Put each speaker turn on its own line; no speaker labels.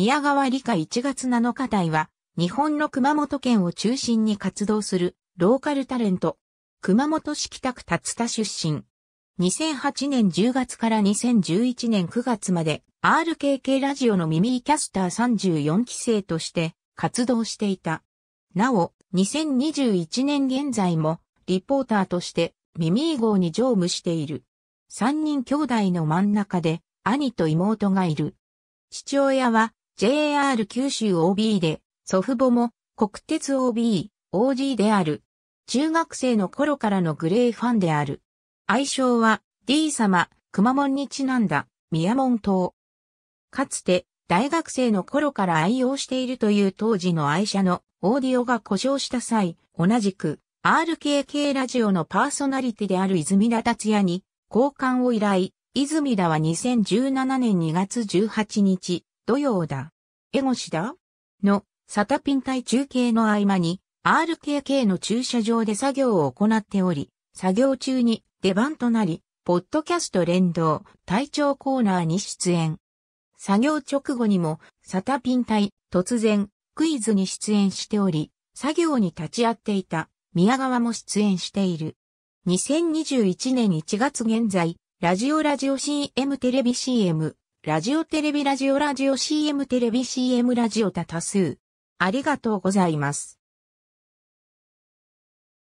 宮川理科1月7日台は、日本の熊本県を中心に活動するローカルタレント、熊本市北区達田出身。2008年10月から2011年9月まで RKK ラジオの耳キャスター34期生として活動していた。なお、2021年現在もリポーターとして耳以号に乗務している。3人兄弟の真ん中で兄と妹がいる。父親は JR 九州 OB で、祖父母も国鉄 OB、OG である。中学生の頃からのグレーファンである。愛称は D 様、熊門にちなんだ、宮門島。かつて、大学生の頃から愛用しているという当時の愛車のオーディオが故障した際、同じく RKK ラジオのパーソナリティである泉田達也に交換を依頼。泉田は2017年2月18日、土曜だ。エゴシだの、サタピン隊中継の合間に、RKK の駐車場で作業を行っており、作業中に出番となり、ポッドキャスト連動、隊長コーナーに出演。作業直後にも、サタピン隊、突然、クイズに出演しており、作業に立ち会っていた、宮川も出演している。2021年1月現在、ラジオラジオ CM テレビ CM、ラジオテレビラジオラジオ CM テレビ CM ラジオ多多数。ありがとうございます。